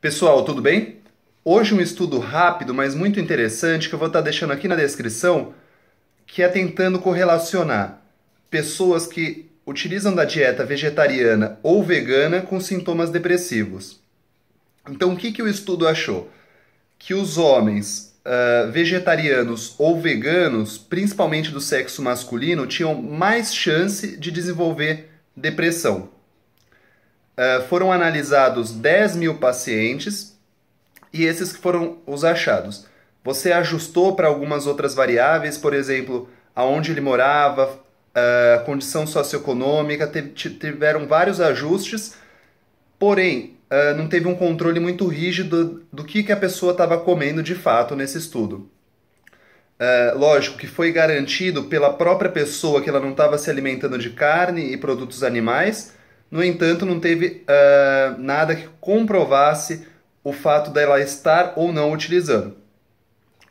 Pessoal, tudo bem? Hoje um estudo rápido, mas muito interessante, que eu vou estar tá deixando aqui na descrição, que é tentando correlacionar pessoas que utilizam da dieta vegetariana ou vegana com sintomas depressivos. Então, o que, que o estudo achou? Que os homens uh, vegetarianos ou veganos, principalmente do sexo masculino, tinham mais chance de desenvolver depressão. Eh, foram analisados 10 mil pacientes e esses foram os achados. Você ajustou para algumas outras variáveis, por exemplo, aonde ele morava, a eh, condição socioeconômica, tiveram vários ajustes, porém eh, não teve um controle muito rígido do que, que a pessoa estava comendo de fato nesse estudo. lógico que foi garantido pela própria pessoa que ela não estava se alimentando de carne e produtos animais, no entanto, não teve uh, nada que comprovasse o fato dela estar ou não utilizando.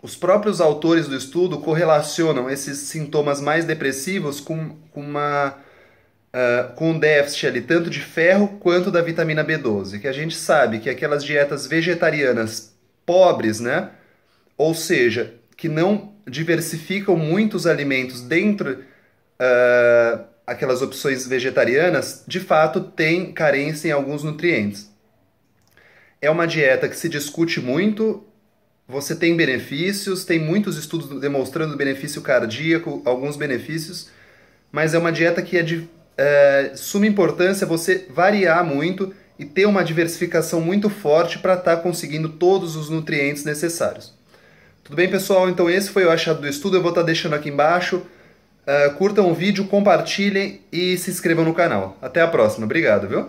Os próprios autores do estudo correlacionam esses sintomas mais depressivos com, com uma uh, com um déficit ali, tanto de ferro quanto da vitamina B12, que a gente sabe que aquelas dietas vegetarianas pobres, né? Ou seja, que não diversificam muito os alimentos dentro uh, aquelas opções vegetarianas, de fato tem carência em alguns nutrientes. É uma dieta que se discute muito, você tem benefícios, tem muitos estudos demonstrando benefício cardíaco, alguns benefícios, mas é uma dieta que é de é, suma importância você variar muito e ter uma diversificação muito forte para estar tá conseguindo todos os nutrientes necessários. Tudo bem, pessoal? Então esse foi o achado do estudo, eu vou estar tá deixando aqui embaixo ah, curtam o vídeo, compartilhem e se inscrevam no canal. Até a próxima. Obrigado, viu?